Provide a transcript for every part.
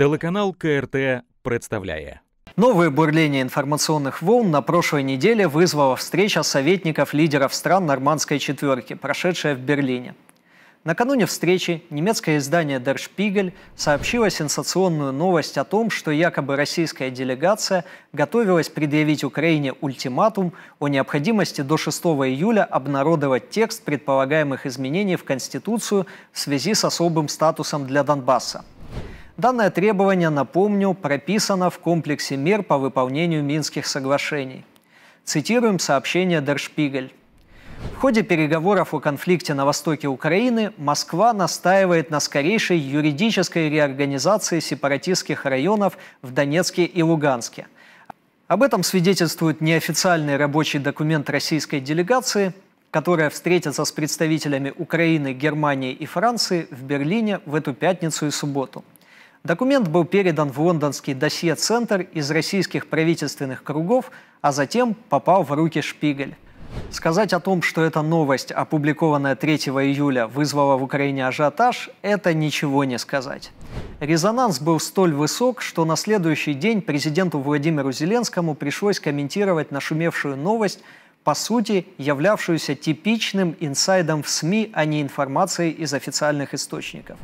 Телеканал КРТ представляет. Новое бурление информационных волн на прошлой неделе вызвала встреча советников лидеров стран Нормандской четверки, прошедшая в Берлине. Накануне встречи немецкое издание Der Spiegel сообщило сенсационную новость о том, что якобы российская делегация готовилась предъявить Украине ультиматум о необходимости до 6 июля обнародовать текст предполагаемых изменений в Конституцию в связи с особым статусом для Донбасса – Данное требование, напомню, прописано в комплексе мер по выполнению Минских соглашений. Цитируем сообщение Der В ходе переговоров о конфликте на востоке Украины Москва настаивает на скорейшей юридической реорганизации сепаратистских районов в Донецке и Луганске. Об этом свидетельствует неофициальный рабочий документ российской делегации, которая встретится с представителями Украины, Германии и Франции в Берлине в эту пятницу и субботу – Документ был передан в лондонский досье-центр из российских правительственных кругов, а затем попал в руки Шпигель. Сказать о том, что эта новость, опубликованная 3 июля, вызвала в Украине ажиотаж, это ничего не сказать. Резонанс был столь высок, что на следующий день президенту Владимиру Зеленскому пришлось комментировать нашумевшую новость, по сути, являвшуюся типичным инсайдом в СМИ, а не информацией из официальных источников.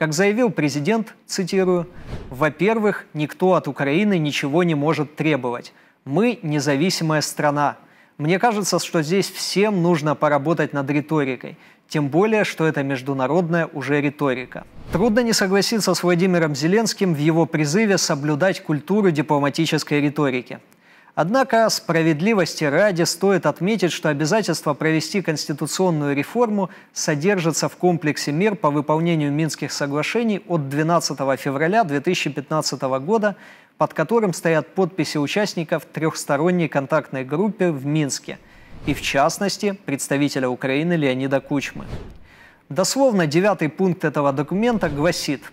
Как заявил президент, цитирую, «Во-первых, никто от Украины ничего не может требовать. Мы независимая страна. Мне кажется, что здесь всем нужно поработать над риторикой. Тем более, что это международная уже риторика. Трудно не согласиться с Владимиром Зеленским в его призыве соблюдать культуру дипломатической риторики. Однако справедливости ради стоит отметить, что обязательство провести конституционную реформу содержится в комплексе мер по выполнению Минских соглашений от 12 февраля 2015 года, под которым стоят подписи участников трехсторонней контактной группы в Минске и, в частности, представителя Украины Леонида Кучмы. Дословно девятый пункт этого документа гласит –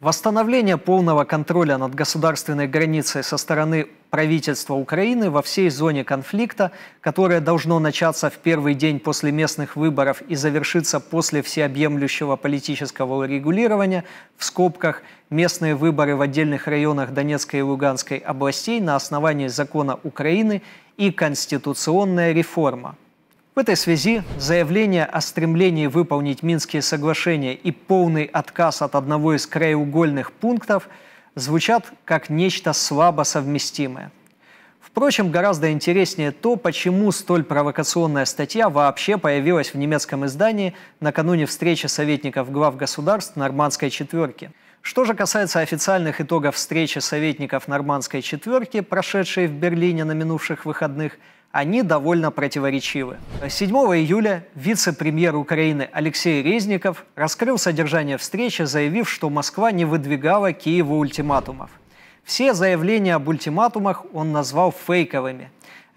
Восстановление полного контроля над государственной границей со стороны правительства Украины во всей зоне конфликта, которое должно начаться в первый день после местных выборов и завершиться после всеобъемлющего политического урегулирования, в скобках местные выборы в отдельных районах Донецкой и Луганской областей на основании закона Украины и конституционная реформа – в этой связи заявление о стремлении выполнить Минские соглашения и полный отказ от одного из краеугольных пунктов звучат как нечто слабо совместимое. Впрочем, гораздо интереснее то, почему столь провокационная статья вообще появилась в немецком издании накануне встречи советников глав государств Нормандской четверки. Что же касается официальных итогов встречи советников Нормандской четверки, прошедшей в Берлине на минувших выходных – они довольно противоречивы. 7 июля вице-премьер Украины Алексей Резников раскрыл содержание встречи, заявив, что Москва не выдвигала Киеву ультиматумов. Все заявления об ультиматумах он назвал фейковыми.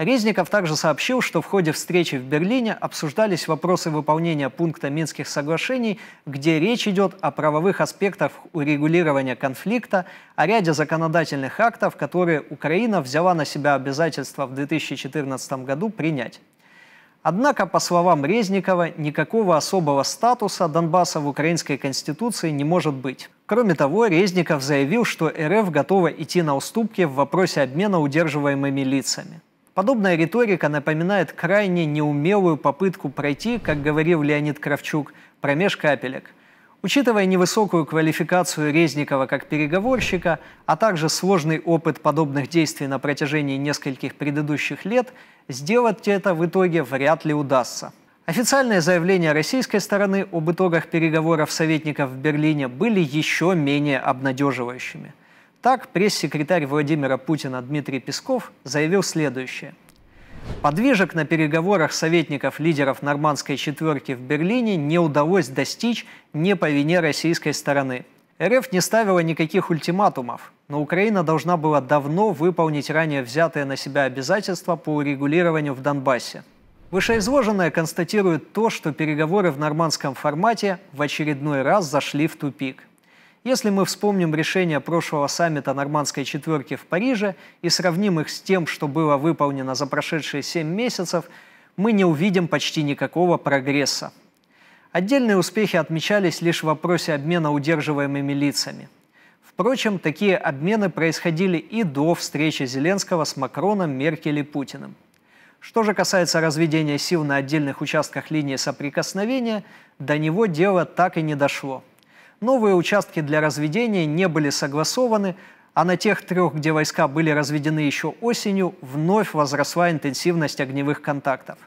Резников также сообщил, что в ходе встречи в Берлине обсуждались вопросы выполнения пункта Минских соглашений, где речь идет о правовых аспектах урегулирования конфликта, о ряде законодательных актов, которые Украина взяла на себя обязательство в 2014 году принять. Однако, по словам Резникова, никакого особого статуса Донбасса в украинской конституции не может быть. Кроме того, Резников заявил, что РФ готова идти на уступки в вопросе обмена удерживаемыми лицами. Подобная риторика напоминает крайне неумелую попытку пройти, как говорил Леонид Кравчук, промеж капелек. Учитывая невысокую квалификацию Резникова как переговорщика, а также сложный опыт подобных действий на протяжении нескольких предыдущих лет, сделать это в итоге вряд ли удастся. Официальные заявления российской стороны об итогах переговоров советников в Берлине были еще менее обнадеживающими – так, пресс-секретарь Владимира Путина Дмитрий Песков заявил следующее. Подвижек на переговорах советников лидеров нормандской четверки в Берлине не удалось достичь не по вине российской стороны. РФ не ставила никаких ультиматумов, но Украина должна была давно выполнить ранее взятые на себя обязательства по урегулированию в Донбассе. Вышеизложенное констатирует то, что переговоры в нормандском формате в очередной раз зашли в тупик. Если мы вспомним решения прошлого саммита «Нормандской четверки» в Париже и сравним их с тем, что было выполнено за прошедшие 7 месяцев, мы не увидим почти никакого прогресса. Отдельные успехи отмечались лишь в вопросе обмена удерживаемыми лицами. Впрочем, такие обмены происходили и до встречи Зеленского с Макроном, Меркель и Путиным. Что же касается разведения сил на отдельных участках линии соприкосновения, до него дело так и не дошло – Новые участки для разведения не были согласованы, а на тех трех, где войска были разведены еще осенью, вновь возросла интенсивность огневых контактов.